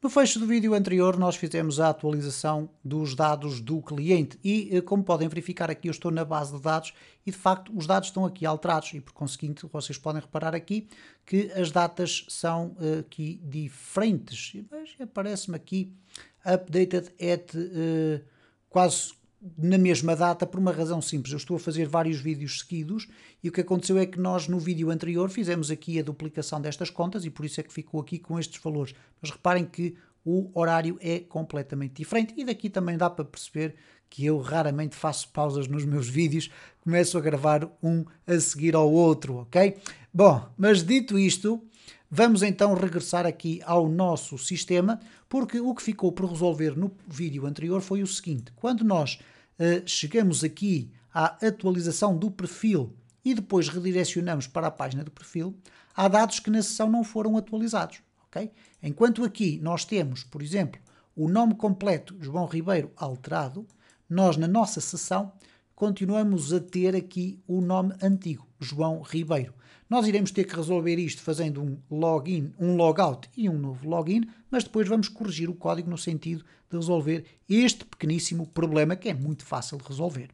No fecho do vídeo anterior, nós fizemos a atualização dos dados do cliente e, eh, como podem verificar aqui, eu estou na base de dados e, de facto, os dados estão aqui alterados e, por conseguinte, vocês podem reparar aqui que as datas são eh, aqui diferentes. Aparece-me aqui updated at uh, quase na mesma data por uma razão simples. Eu estou a fazer vários vídeos seguidos e o que aconteceu é que nós no vídeo anterior fizemos aqui a duplicação destas contas e por isso é que ficou aqui com estes valores. Mas reparem que o horário é completamente diferente e daqui também dá para perceber que eu raramente faço pausas nos meus vídeos, começo a gravar um a seguir ao outro, ok? Bom, mas dito isto, Vamos então regressar aqui ao nosso sistema, porque o que ficou por resolver no vídeo anterior foi o seguinte: quando nós eh, chegamos aqui à atualização do perfil e depois redirecionamos para a página do perfil, há dados que na sessão não foram atualizados. Okay? Enquanto aqui nós temos, por exemplo, o nome completo João Ribeiro alterado, nós na nossa sessão continuamos a ter aqui o nome antigo, João Ribeiro. Nós iremos ter que resolver isto fazendo um login, um logout e um novo login, mas depois vamos corrigir o código no sentido de resolver este pequeníssimo problema que é muito fácil de resolver.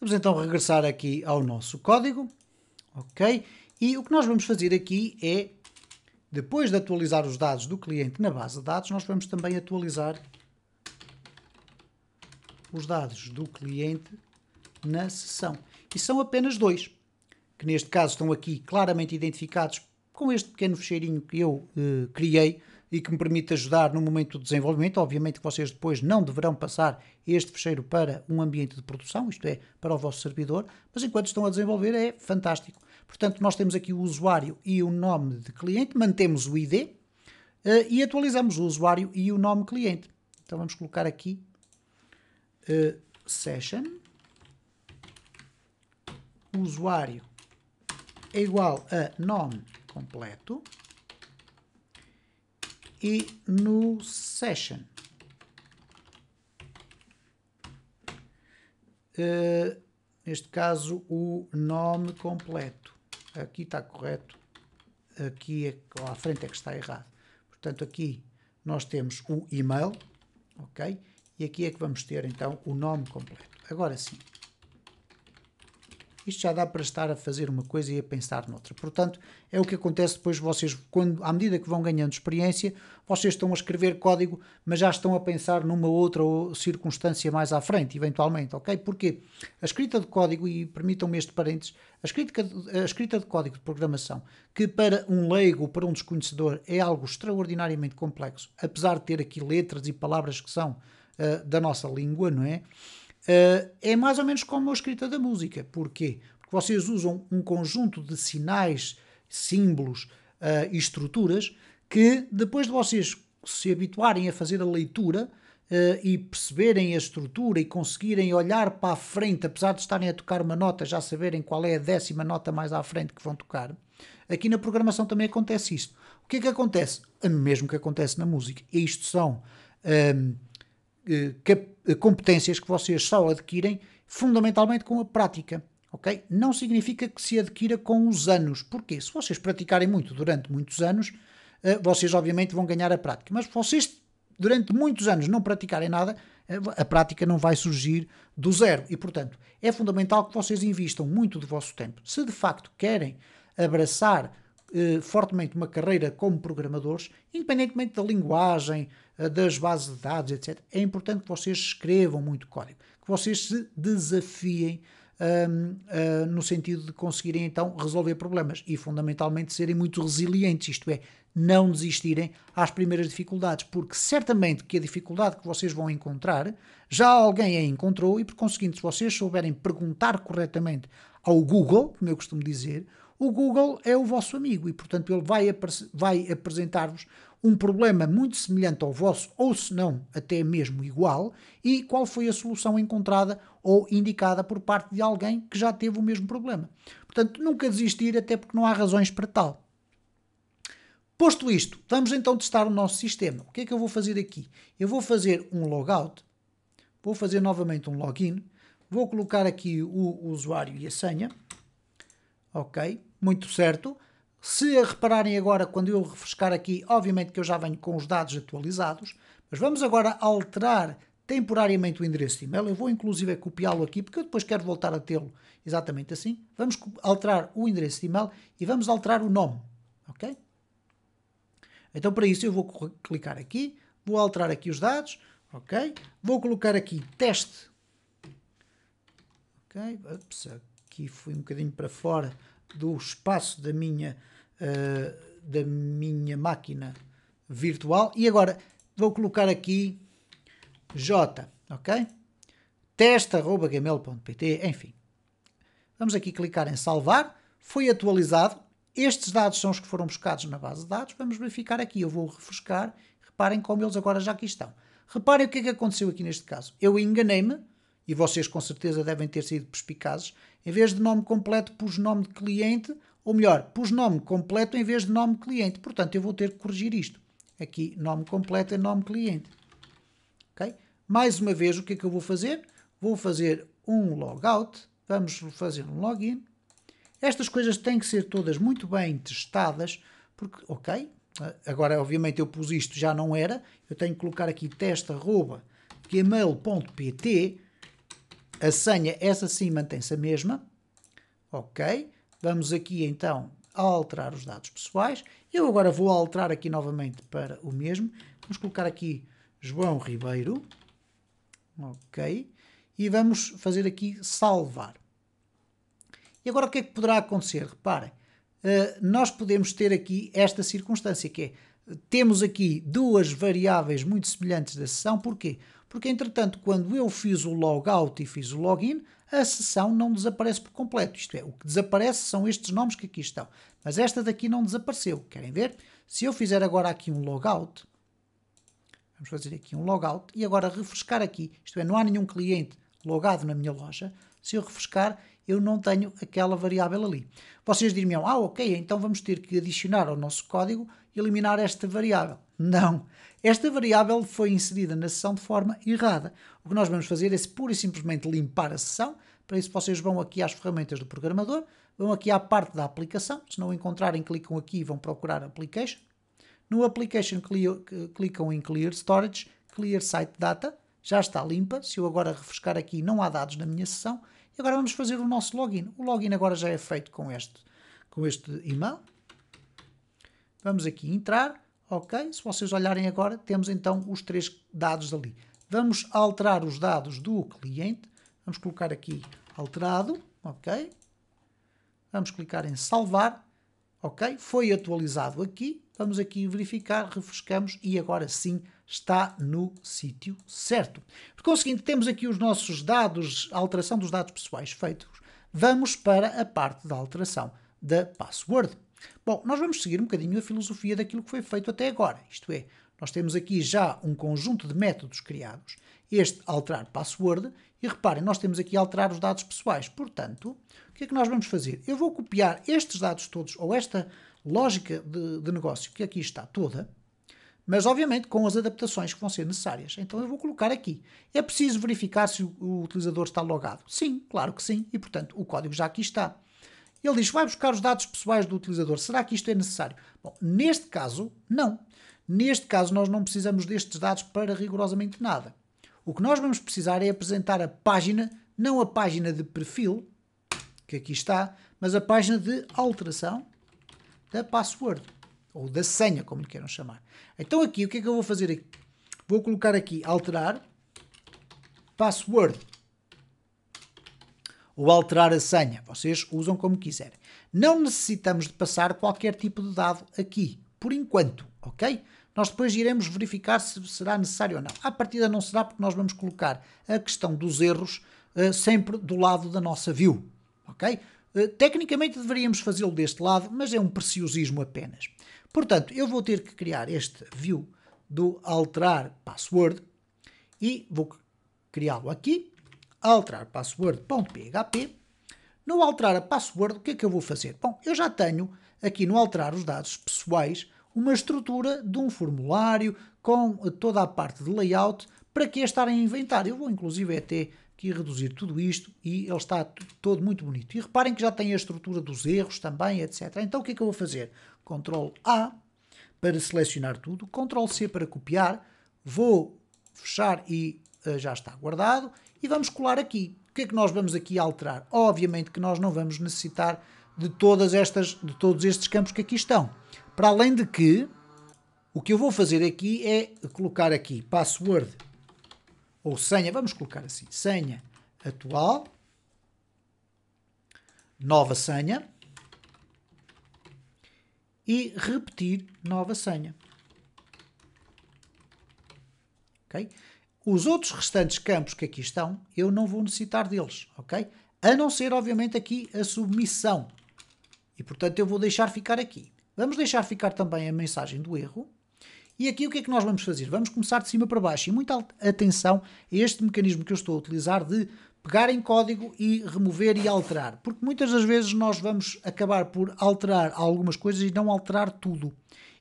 Vamos então regressar aqui ao nosso código, ok? E o que nós vamos fazer aqui é, depois de atualizar os dados do cliente na base de dados, nós vamos também atualizar os dados do cliente na sessão. E são apenas dois que neste caso estão aqui claramente identificados com este pequeno fecheirinho que eu eh, criei e que me permite ajudar no momento do desenvolvimento. Obviamente que vocês depois não deverão passar este fecheiro para um ambiente de produção, isto é, para o vosso servidor, mas enquanto estão a desenvolver é fantástico. Portanto, nós temos aqui o usuário e o nome de cliente, mantemos o ID eh, e atualizamos o usuário e o nome cliente. Então vamos colocar aqui eh, session usuário é igual a nome completo e no session. Uh, neste caso, o nome completo. Aqui está correto, aqui é, à frente é que está errado. Portanto, aqui nós temos o e-mail, ok? E aqui é que vamos ter então o nome completo. Agora sim isto já dá para estar a fazer uma coisa e a pensar noutra. Portanto, é o que acontece depois vocês, quando, à medida que vão ganhando experiência, vocês estão a escrever código, mas já estão a pensar numa outra circunstância mais à frente, eventualmente, ok? Porque a escrita de código, e permitam-me este parênteses, a escrita, a escrita de código de programação, que para um leigo, para um desconhecedor, é algo extraordinariamente complexo, apesar de ter aqui letras e palavras que são uh, da nossa língua, não é? Uh, é mais ou menos como a escrita da música. Porquê? Porque vocês usam um conjunto de sinais, símbolos uh, e estruturas que, depois de vocês se habituarem a fazer a leitura uh, e perceberem a estrutura e conseguirem olhar para a frente, apesar de estarem a tocar uma nota, já saberem qual é a décima nota mais à frente que vão tocar. Aqui na programação também acontece isto. O que é que acontece? O mesmo que acontece na música. Isto são. Um, ehm, eh, eh, competências que vocês só adquirem fundamentalmente com a prática. ok? Não significa que se adquira com os anos. porque Se vocês praticarem muito durante muitos anos, eh, vocês obviamente vão ganhar a prática. Mas se vocês durante muitos anos não praticarem nada, a prática não vai surgir do zero. E portanto, é fundamental que vocês invistam muito do vosso tempo. Se de facto querem abraçar fortemente uma carreira como programadores, independentemente da linguagem, eh, das bases de dados, etc. É importante que vocês escrevam muito código, que vocês se desafiem um, uh, eh, no sentido de conseguirem então resolver problemas e fundamentalmente serem muito resilientes, isto é, não desistirem às primeiras dificuldades, porque certamente que a dificuldade que vocês vão encontrar já alguém a encontrou e por conseguinte, se vocês souberem perguntar corretamente ao Google, como eu costumo dizer, o Google é o vosso amigo e portanto ele vai, vai apresentar-vos um problema muito semelhante ao vosso, ou se não, até mesmo igual, e qual foi a solução encontrada ou indicada por parte de alguém que já teve o mesmo problema. Portanto, nunca desistir, até porque não há razões para tal. Posto isto, vamos então testar o nosso sistema. O que é que eu vou fazer aqui? Eu vou fazer um logout, vou fazer novamente um login, vou colocar aqui o usuário e a senha. Ok, muito certo. Se repararem agora, quando eu refrescar aqui, obviamente que eu já venho com os dados atualizados, mas vamos agora alterar temporariamente o endereço de e-mail. Eu vou inclusive copiá-lo aqui, porque eu depois quero voltar a tê-lo exatamente assim. Vamos alterar o endereço de e-mail e vamos alterar o nome, ok? Então para isso eu vou clicar aqui, vou alterar aqui os dados, ok? Vou colocar aqui teste, ok? Ups, aqui fui um bocadinho para fora do espaço da minha, uh, da minha máquina virtual. E agora vou colocar aqui J, ok? testa.gmail.pt, enfim. Vamos aqui clicar em salvar. Foi atualizado. Estes dados são os que foram buscados na base de dados. Vamos verificar aqui. Eu vou refrescar. Reparem como eles agora já aqui estão. Reparem o que é que aconteceu aqui neste caso. Eu enganei-me e vocês com certeza devem ter sido perspicazes, em vez de nome completo, pus nome de cliente, ou melhor, pus nome completo em vez de nome cliente. Portanto, eu vou ter que corrigir isto. Aqui, nome completo é nome cliente. Okay? Mais uma vez, o que é que eu vou fazer? Vou fazer um logout, vamos fazer um login. Estas coisas têm que ser todas muito bem testadas, porque, ok, agora obviamente eu pus isto, já não era, eu tenho que colocar aqui gmail.pt a senha, essa sim, mantém-se a mesma. Ok. Vamos aqui então alterar os dados pessoais. Eu agora vou alterar aqui novamente para o mesmo. Vamos colocar aqui João Ribeiro. Ok. E vamos fazer aqui salvar. E agora o que é que poderá acontecer? Reparem, eh, nós podemos ter aqui esta circunstância que é, temos aqui duas variáveis muito semelhantes da sessão, porquê? porque entretanto, quando eu fiz o logout e fiz o login, a sessão não desaparece por completo. Isto é, o que desaparece são estes nomes que aqui estão. Mas esta daqui não desapareceu. Querem ver? Se eu fizer agora aqui um logout, vamos fazer aqui um logout e agora refrescar aqui, isto é, não há nenhum cliente logado na minha loja. Se eu refrescar, eu não tenho aquela variável ali. Vocês diriam, ah, ok, então vamos ter que adicionar ao nosso código e eliminar esta variável. Não. Esta variável foi inserida na sessão de forma errada. O que nós vamos fazer é pura e simplesmente limpar a sessão. Para isso, vocês vão aqui às ferramentas do programador, vão aqui à parte da aplicação. Se não encontrarem, clicam aqui e vão procurar Application. No Application, clicam em Clear Storage, Clear Site Data. Já está limpa. Se eu agora refrescar aqui, não há dados na minha sessão agora vamos fazer o nosso login. O login agora já é feito com este, com este e-mail. Vamos aqui entrar. Ok, se vocês olharem agora, temos então os três dados ali. Vamos alterar os dados do cliente. Vamos colocar aqui alterado. Ok. Vamos clicar em salvar. Ok, foi atualizado aqui. Vamos aqui verificar, refrescamos e agora sim está no sítio certo. Por conseguinte, é temos aqui os nossos dados, a alteração dos dados pessoais feitos. Vamos para a parte da alteração da password. Bom, nós vamos seguir um bocadinho a filosofia daquilo que foi feito até agora, isto é, nós temos aqui já um conjunto de métodos criados, este alterar password, e reparem, nós temos aqui alterar os dados pessoais, portanto, o que é que nós vamos fazer? Eu vou copiar estes dados todos, ou esta lógica de, de negócio que aqui está toda, mas obviamente com as adaptações que vão ser necessárias. Então eu vou colocar aqui. É preciso verificar se o utilizador está logado? Sim, claro que sim, e portanto o código já aqui está. Ele diz: vai buscar os dados pessoais do utilizador. Será que isto é necessário? Bom, neste caso, não. Neste caso, nós não precisamos destes dados para rigorosamente nada. O que nós vamos precisar é apresentar a página, não a página de perfil, que aqui está, mas a página de alteração da password ou da senha, como lhe queiram chamar. Então aqui, o que é que eu vou fazer aqui? Vou colocar aqui alterar password ou alterar a senha. Vocês usam como quiserem. Não necessitamos de passar qualquer tipo de dado aqui, por enquanto, ok? Nós depois iremos verificar se será necessário ou não. A partida não será porque nós vamos colocar a questão dos erros uh, sempre do lado da nossa view, ok? Uh, tecnicamente deveríamos fazê-lo deste lado, mas é um preciosismo apenas. Portanto, eu vou ter que criar este view do alterar password e vou criá-lo aqui, alterar password.php. No alterar a password, o que é que eu vou fazer? Bom, eu já tenho aqui no alterar os dados pessoais uma estrutura de um formulário com toda a parte de layout para que estar a inventário. Eu vou inclusive até que reduzir tudo isto e ele está todo muito bonito. E reparem que já tem a estrutura dos erros também, etc. Então o que é que eu vou fazer? Ctrl A para selecionar tudo, Ctrl C para copiar, vou fechar e uh, já está guardado e vamos colar aqui. O que é que nós vamos aqui alterar? Obviamente que nós não vamos necessitar de todas estas, de todos estes campos que aqui estão. Para além de que o que eu vou fazer aqui é colocar aqui password ou senha, vamos colocar assim, senha atual, nova senha e repetir nova senha. Ok? Os outros restantes campos que aqui estão, eu não vou necessitar deles, ok? A não ser, obviamente, aqui a submissão. E, portanto, eu vou deixar ficar aqui. Vamos deixar ficar também a mensagem do erro, e aqui o que é que nós vamos fazer? Vamos começar de cima para baixo e muita atenção a este mecanismo que eu estou a utilizar de pegar em código e remover e alterar, porque muitas das vezes nós vamos acabar por alterar algumas coisas e não alterar tudo.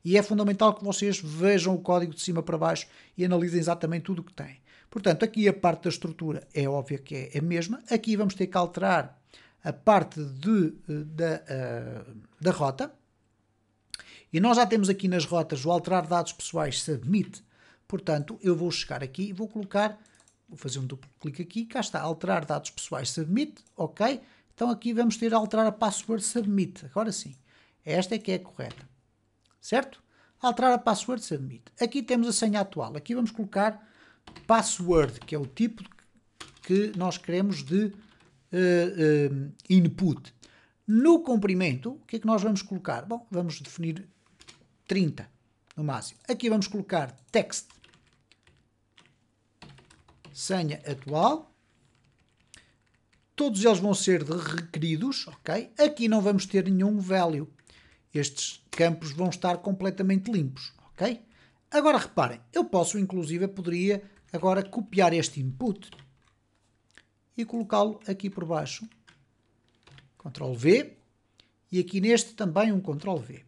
E é fundamental que vocês vejam o código de cima para baixo e analisem exatamente tudo o que tem. Portanto, aqui a parte da estrutura é óbvia que é a mesma. Aqui vamos ter que alterar a parte de, eh, da, eh, da rota. E nós já temos aqui nas rotas o alterar dados pessoais submit. Portanto, eu vou chegar aqui e vou colocar, vou fazer um duplo clique aqui, cá está, alterar dados pessoais submit, ok. Então aqui vamos ter alterar a password submit, agora sim. Esta é que é a correta, certo? Alterar a password submit. Aqui temos a senha atual, aqui vamos colocar password, que é o tipo que nós queremos de uh, uh, input. No comprimento, o que é que nós vamos colocar? Bom, vamos definir 30 no máximo. Aqui vamos colocar text, senha atual. Todos eles vão ser requeridos, ok? Aqui não vamos ter nenhum value. Estes campos vão estar completamente limpos, ok? Agora reparem, eu posso inclusive, poderia agora copiar este input e colocá-lo aqui por baixo. Ctrl V. E aqui neste também um Ctrl V.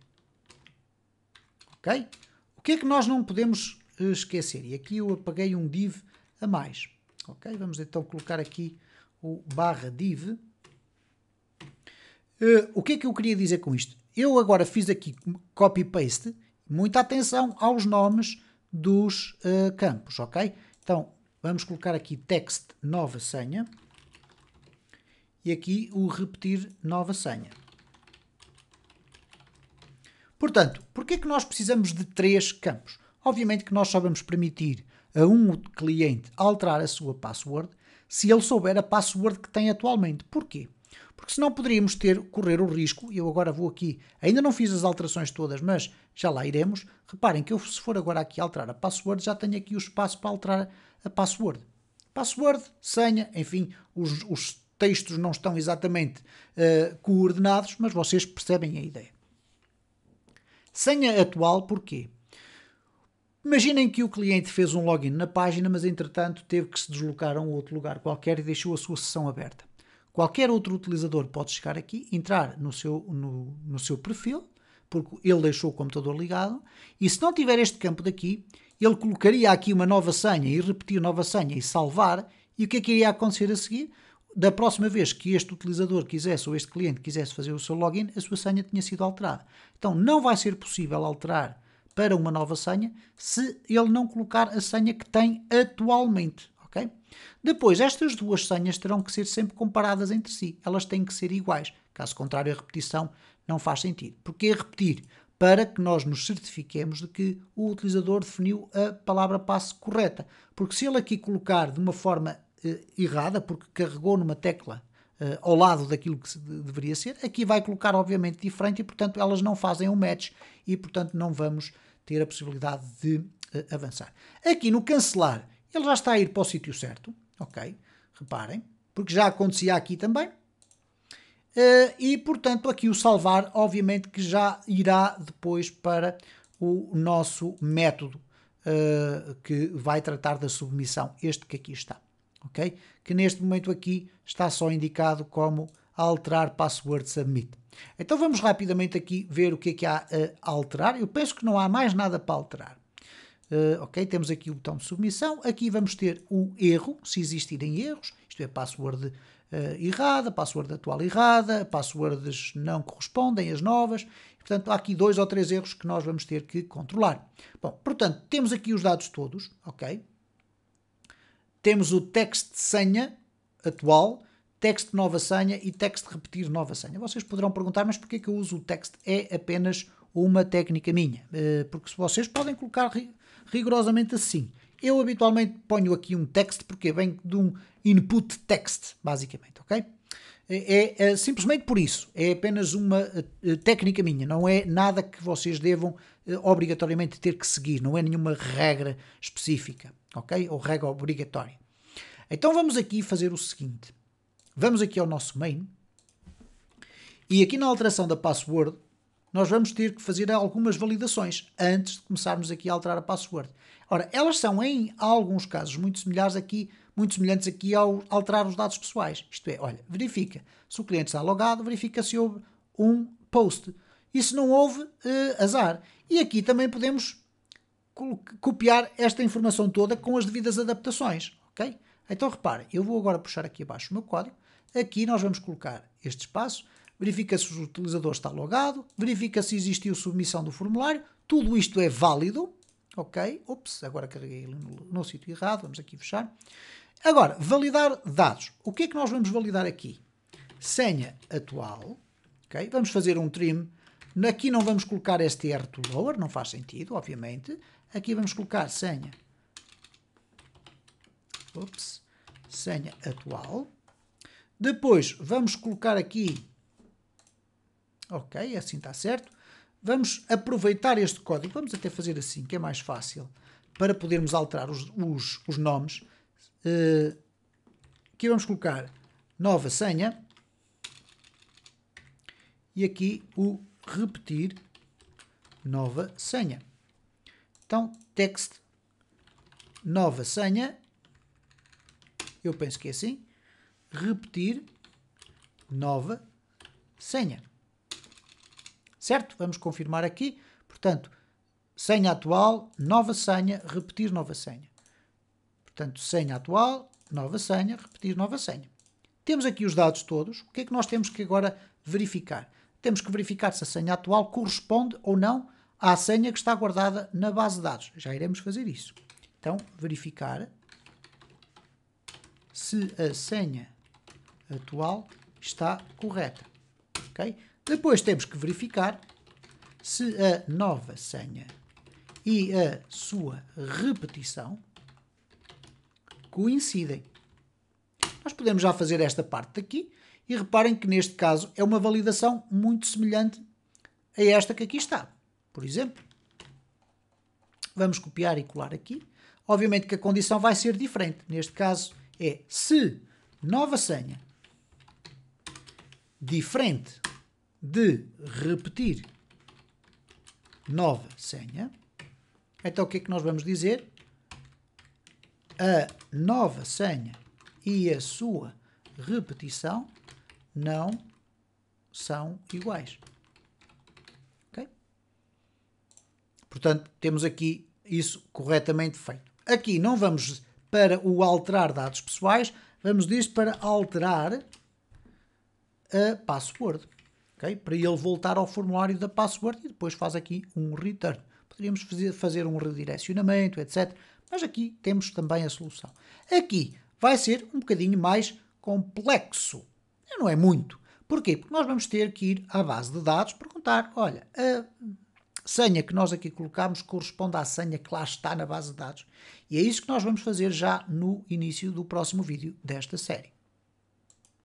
Ok? O que é que nós não podemos eh, esquecer? E aqui eu apaguei um div a mais. Ok? Vamos então colocar aqui o barra div. Uh, o que é que eu queria dizer com isto? Eu agora fiz aqui copy-paste, muita atenção aos nomes dos uh, campos, ok? Então, vamos colocar aqui text nova senha e aqui o repetir nova senha. Portanto, porquê é que nós precisamos de três campos? Obviamente que nós só vamos permitir a um cliente alterar a sua password se ele souber a password que tem atualmente. Porquê? Porque senão poderíamos ter, correr o risco, e eu agora vou aqui, ainda não fiz as alterações todas, mas já lá iremos. Reparem que eu se for agora aqui alterar a password, já tenho aqui o espaço para alterar a password. Password, senha, enfim, os, os textos não estão exatamente uh, coordenados, mas vocês percebem a ideia. Senha atual, porquê? Imaginem que o cliente fez um login na página, mas entretanto teve que se deslocar a um outro lugar qualquer e deixou a sua sessão aberta. Qualquer outro utilizador pode chegar aqui, entrar no seu, no, no seu perfil, porque ele deixou o computador ligado, e se não tiver este campo daqui, ele colocaria aqui uma nova senha e repetir nova senha e salvar, e o que é que iria acontecer a seguir? da próxima vez que este utilizador quisesse ou este cliente quisesse fazer o seu login, a sua senha tinha sido alterada. Então não vai ser possível alterar para uma nova senha se ele não colocar a senha que tem atualmente, ok? Depois, estas duas senhas terão que ser sempre comparadas entre si, elas têm que ser iguais. Caso contrário, a repetição não faz sentido. Porque repetir? Para que nós nos certifiquemos de que o utilizador definiu a palavra passe correta. Porque se ele aqui colocar de uma forma eh, errada, porque carregou numa tecla eh, ao lado daquilo que deveria ser, aqui vai colocar, obviamente, diferente e, portanto, elas não fazem um match e, portanto, não vamos ter a possibilidade de eh, avançar. Aqui no cancelar, ele já está a ir para o sítio certo, ok? Reparem, porque já acontecia aqui também. Uh, e, portanto, aqui o salvar, obviamente, que já irá depois para o nosso método que vai tratar da submissão, este que aqui está ok? Que neste momento aqui está só indicado como alterar password submit. Então vamos rapidamente aqui ver o que é que há eh, a alterar. Eu penso que não há mais nada para alterar. Uh, ok, temos aqui o botão de submissão. Aqui vamos ter o erro, se existirem erros, isto é, password uh, errada, password atual errada, passwords não correspondem, as novas. Portanto, há aqui dois ou três erros que nós vamos ter que controlar. Bom, portanto, temos aqui os dados todos, ok? Temos o de senha atual, de nova senha e de repetir nova senha. Vocês poderão perguntar, mas porquê que eu uso o texto É apenas uma técnica minha, eh, porque vocês podem colocar rigorosamente assim. Eu habitualmente ponho aqui um texto porque vem de um input text, basicamente, ok? Eh, é, é, simplesmente por isso. É apenas uma é, técnica minha. Não é nada que vocês devam obrigatoriamente ter que seguir. Não é nenhuma regra específica ok? Ou regra obrigatória. Então vamos aqui fazer o seguinte. Vamos aqui ao nosso main. E aqui na alteração da password, nós vamos ter que fazer algumas validações antes de começarmos aqui a alterar a password. Ora, elas são em alguns casos muito semelhantes aqui, muito semelhantes aqui ao alterar os dados pessoais. Isto é, olha, verifica se o cliente está logado, verifica se houve um post. E se não houve, uh, azar. E aqui também podemos copiar esta informação toda com as devidas adaptações, ok? Então repare, eu vou agora puxar aqui abaixo o meu código, aqui nós vamos colocar este espaço, verifica se o utilizador está logado, verifica se existiu submissão do formulário, tudo isto é válido, ok? Ops, agora carreguei ele no, no sítio errado, vamos aqui fechar. Agora, validar dados. O que é que nós vamos validar aqui? Senha atual, ok? Vamos fazer um trim, aqui não vamos colocar str to lower, não faz sentido, obviamente, Aqui vamos colocar senha. Ups, senha atual. Depois vamos colocar aqui. Ok, assim está certo. Vamos aproveitar este código. Vamos até fazer assim, que é mais fácil. Para podermos alterar os, os, os nomes. Uh, aqui vamos colocar nova senha. E aqui o repetir nova senha. Então, text, nova senha, eu penso que é assim, repetir, nova senha. Certo? Vamos confirmar aqui. Portanto, senha atual, nova senha, repetir nova senha. Portanto, senha atual, nova senha, repetir nova senha. Temos aqui os dados todos. O que é que nós temos que agora verificar? Temos que verificar se a senha atual corresponde ou não à senha que está guardada na base de dados. Já iremos fazer isso. Então, verificar se a senha atual está correta. Okay? Depois temos que verificar se a nova senha e a sua repetição coincidem. Nós podemos já fazer esta parte daqui e reparem que neste caso é uma validação muito semelhante a esta que aqui está por exemplo. Vamos copiar e colar aqui. Obviamente que a condição vai ser diferente. Neste caso é se nova senha diferente de repetir nova senha, então o que é que nós vamos dizer? A nova senha e a sua repetição não são iguais. Portanto, temos aqui isso corretamente feito. Aqui não vamos para o alterar dados pessoais, vamos disso para alterar a password. Okay? Para ele voltar ao formulário da password e depois faz aqui um return. Poderíamos fazer um redirecionamento, etc. Mas aqui temos também a solução. Aqui vai ser um bocadinho mais complexo. Não é muito. Porquê? Porque nós vamos ter que ir à base de dados perguntar, olha, a senha que nós aqui colocamos corresponde à senha que lá está na base de dados. E é isso que nós vamos fazer já no início do próximo vídeo desta série.